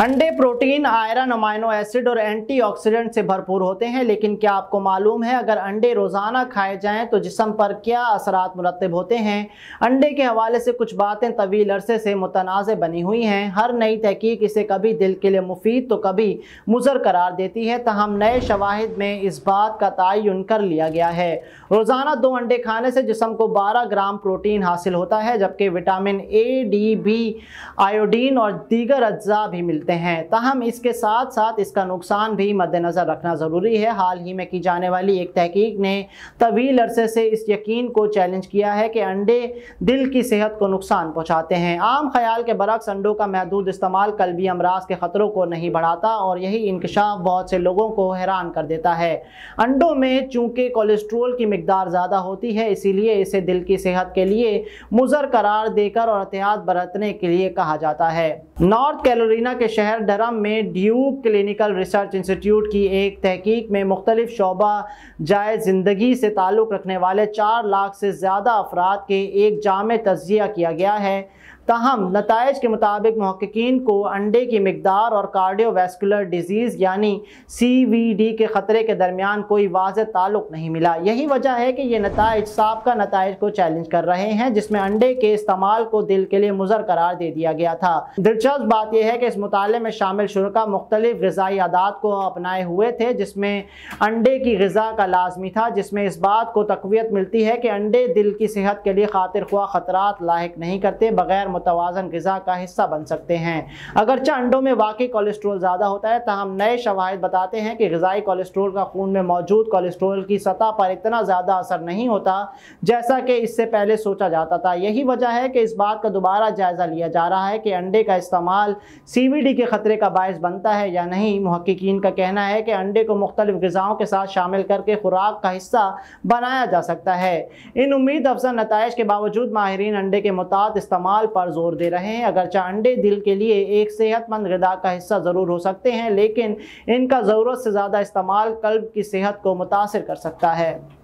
अंडे protein iron amino acid और antioxidant से भरपूर होते हैं लेकिन क्या आपको मालूम है अगर अंडे रोज़ाना खाए जाएं तो जिसम पर क्या असरात मुरतब होते हैं अंडे के हवाले से कुछ बातें तवील अरसे से मुतनाज़ बनी हुई हैं हर नई तहकीक इसे कभी दिल के लिए मुफीद तो कभी मुजर करार देती है तहम नए शवाहद में इस बात का तयन कर लिया गया है रोज़ाना दो अंडे खाने से जिसम को बारह ग्राम प्रोटीन हासिल होता है जबकि vitamin A D B iodine और दीगर अज्जा भी मिलते सकते हैं तहम तो इसके साथ साथ इसका नुकसान भी मद्देनज़र रखना ज़रूरी है हाल ही में की जाने वाली एक तहकीक ने तवील अरसे से इस यकीन को चैलेंज किया है कि अंडे दिल की सेहत को नुकसान पहुँचाते हैं आम ख्याल के बरक्स अंडों का महदूद इस्तेमाल कल भी अमराज के ख़तरों को नहीं बढ़ाता और यही इंकशाफ बहुत से लोगों को हैरान कर देता है अंडों में चूँकि कोलेस्ट्रोल की मकदार ज़्यादा होती है इसीलिए इसे दिल की सेहत के लिए मुजर करार देकर और एहतियात बरतने के लिए कहा जाता है नॉर्थ कैरोलिना के शहर धर्म में ड्यू क्लिनिकल रिसर्च इंस्टीट्यूट की एक तहकीक में मुख्तलिफ शोबा जाए ज़िंदगी से ताल्लुक़ रखने वाले चार लाख से ज़्यादा अफराद के एक जाम तजिया किया गया है तहम नतज के मुताबिक महक्कीन को अंडे की मकदार और कार्डियोवेस्कुलर डिजीज़ यानी सी के ख़तरे के दरमियान कोई वाज ताल्लुक नहीं मिला यही वजह है कि ये नतज सबका नतज को चैलेंज कर रहे हैं जिसमें अंडे के इस्तेमाल को दिल के लिए मुजर करार दे दिया गया था दिलचस्प बात यह है कि इस मुताले में शामिल शुरा मुख्तलिफ गजाई आदात को अपनाए हुए थे जिसमें अंडे की गजा का लाजमी था जिसमें इस बात को तकवीत मिलती है कि अंडे दिल की सेहत के लिए खातिर खुआ खतरा लाक नहीं करते बगैर मुतवाजन गज़ा का हिस्सा बन सकते हैं अगरचे अंडों में वाकई कोलेस्ट्रोल ज़्यादा होता है तहम तो नए शवाहद बताते हैं कि गज़ाई कोलेस्ट्रोल का खून में मौजूद कोलेस्ट्रोल की सतह पर इतना ज़्यादा असर नहीं होता जैसा कि इससे पहले सोचा जाता था यही वजह है कि इस बात का दोबारा जायज़ा लिया जा रहा है कि अंडे का इस्तेमाल सी के ख़तरे का बायस बनता है या नहीं महक्कीन का कहना है कि अंडे को मुख्तलिफ गज़ाओं के साथ शामिल करके खुराक का हिस्सा बनाया जा सकता है इन उम्मीद अफजा नतज के बावजूद माहरीन अंडे के मुताद इस्तेमाल पर पर जोर दे रहे हैं अगर अंडे दिल के लिए एक सेहतमंद गदा का हिस्सा ज़रूर हो सकते हैं लेकिन इनका ज़रूरत से ज़्यादा इस्तेमाल कल्ब की सेहत को मुतासर कर सकता है